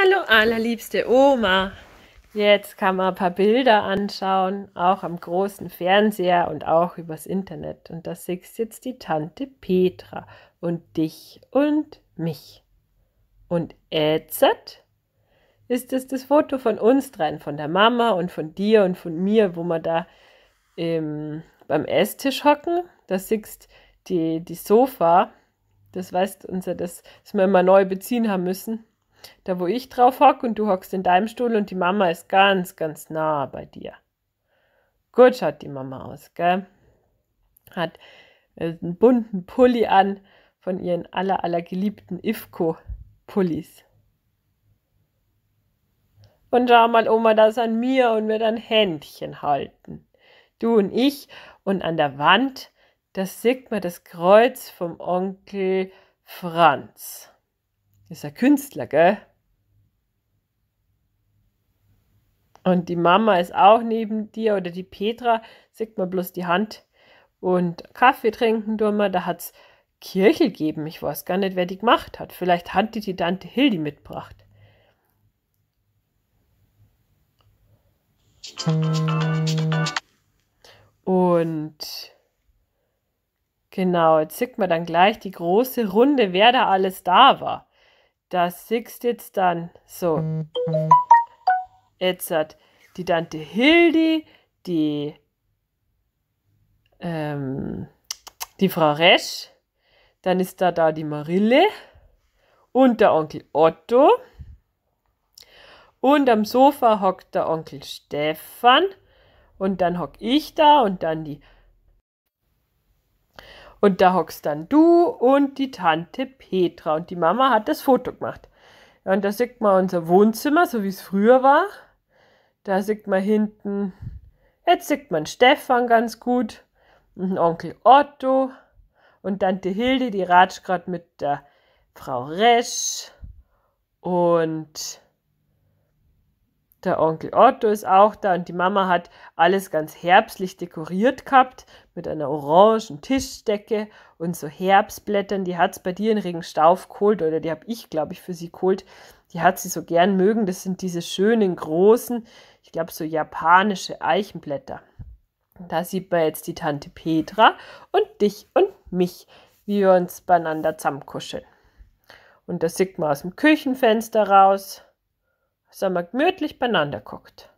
Hallo allerliebste Oma. Jetzt kann man ein paar Bilder anschauen, auch am großen Fernseher und auch übers Internet. Und da siehst jetzt die Tante Petra und dich und mich. Und Edzard? ist es das Foto von uns dreien, von der Mama und von dir und von mir, wo wir da ähm, beim Esstisch hocken. Da siehst die, die Sofa, das weißt unser, das, das wir immer neu beziehen haben müssen da wo ich drauf hock und du hockst in deinem Stuhl und die Mama ist ganz, ganz nah bei dir. Gut schaut die Mama aus, gell? Hat äh, einen bunten Pulli an von ihren aller, aller geliebten Ifko-Pullis. Und schau mal, Oma, das an mir und wir dann Händchen halten. Du und ich und an der Wand, das sieht man das Kreuz vom Onkel Franz ist ein Künstler, gell? Und die Mama ist auch neben dir oder die Petra, sieht man bloß die Hand. Und Kaffee trinken tun wir, da hat es Kirchel gegeben. Ich weiß gar nicht, wer die gemacht hat. Vielleicht hat die die Tante Hildi mitgebracht. Und genau, jetzt sieht man dann gleich die große Runde, wer da alles da war. Das siehst jetzt dann. So. Jetzt hat die Tante Hildi, die, ähm, die Frau Resch, dann ist da da die Marille und der Onkel Otto. Und am Sofa hockt der Onkel Stefan. Und dann hock ich da und dann die und da hockst dann du und die Tante Petra. Und die Mama hat das Foto gemacht. Ja, und da sieht man unser Wohnzimmer, so wie es früher war. Da sieht man hinten, jetzt sieht man Stefan ganz gut und Onkel Otto und Tante Hilde, die ratscht gerade mit der Frau Resch und der Onkel Otto ist auch da und die Mama hat alles ganz herbstlich dekoriert gehabt mit einer orangen Tischdecke und so Herbstblättern. Die hat es bei dir in Regenstauf geholt oder die habe ich, glaube ich, für sie geholt. Die hat sie so gern mögen. Das sind diese schönen, großen, ich glaube, so japanische Eichenblätter. Da sieht man jetzt die Tante Petra und dich und mich, wie wir uns beieinander zusammenkuscheln. Und das sieht man aus dem Küchenfenster raus sind wir gemütlich beieinander geguckt.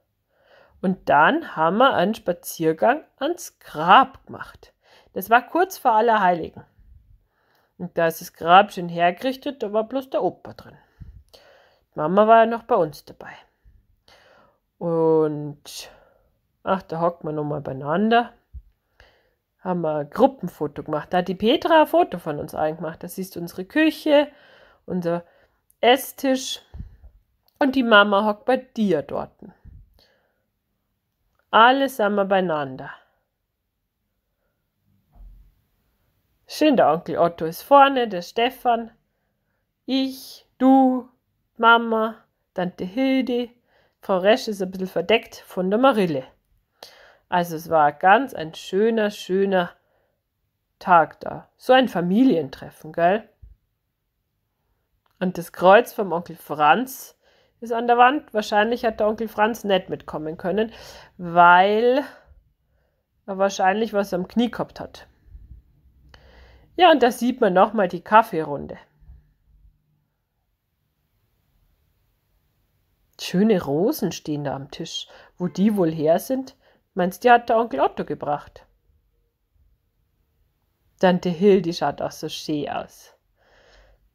Und dann haben wir einen Spaziergang ans Grab gemacht. Das war kurz vor Allerheiligen. Und da ist das Grab schön hergerichtet, da war bloß der Opa drin. Die Mama war ja noch bei uns dabei. Und ach, da hocken wir nochmal beieinander. Haben wir ein Gruppenfoto gemacht. Da hat die Petra ein Foto von uns eingemacht. Das ist unsere Küche, unser Esstisch und die Mama hockt bei dir dorten. Alle sind wir beieinander. Schön, der Onkel Otto ist vorne, der Stefan, ich, du, Mama, Tante Hilde, Frau Resch ist ein bisschen verdeckt von der Marille. Also es war ganz ein schöner, schöner Tag da. So ein Familientreffen, gell? Und das Kreuz vom Onkel Franz ist an der Wand. Wahrscheinlich hat der Onkel Franz nicht mitkommen können, weil er wahrscheinlich was am Knie gehabt hat. Ja, und da sieht man nochmal die Kaffeerunde. Schöne Rosen stehen da am Tisch. Wo die wohl her sind? Meinst du, die hat der Onkel Otto gebracht? Tante Hildi schaut auch so schön aus.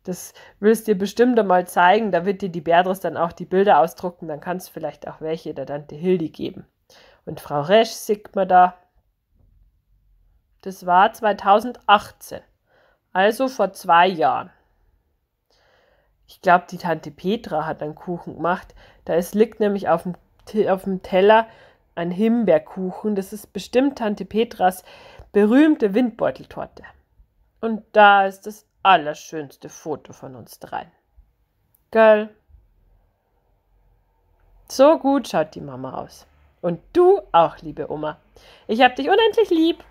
Das willst du dir bestimmt einmal zeigen, da wird dir die Beatrice dann auch die Bilder ausdrucken, dann kannst du vielleicht auch welche der Tante Hildi geben. Und Frau Resch sieht man da. Das war 2018, also vor zwei Jahren. Ich glaube, die Tante Petra hat einen Kuchen gemacht. Da ist, liegt nämlich auf dem, auf dem Teller ein Himbeerkuchen. Das ist bestimmt Tante Petras berühmte Windbeuteltorte. Und da ist das allerschönste Foto von uns dreien. Girl. So gut schaut die Mama aus. Und du auch, liebe Oma. Ich hab dich unendlich lieb.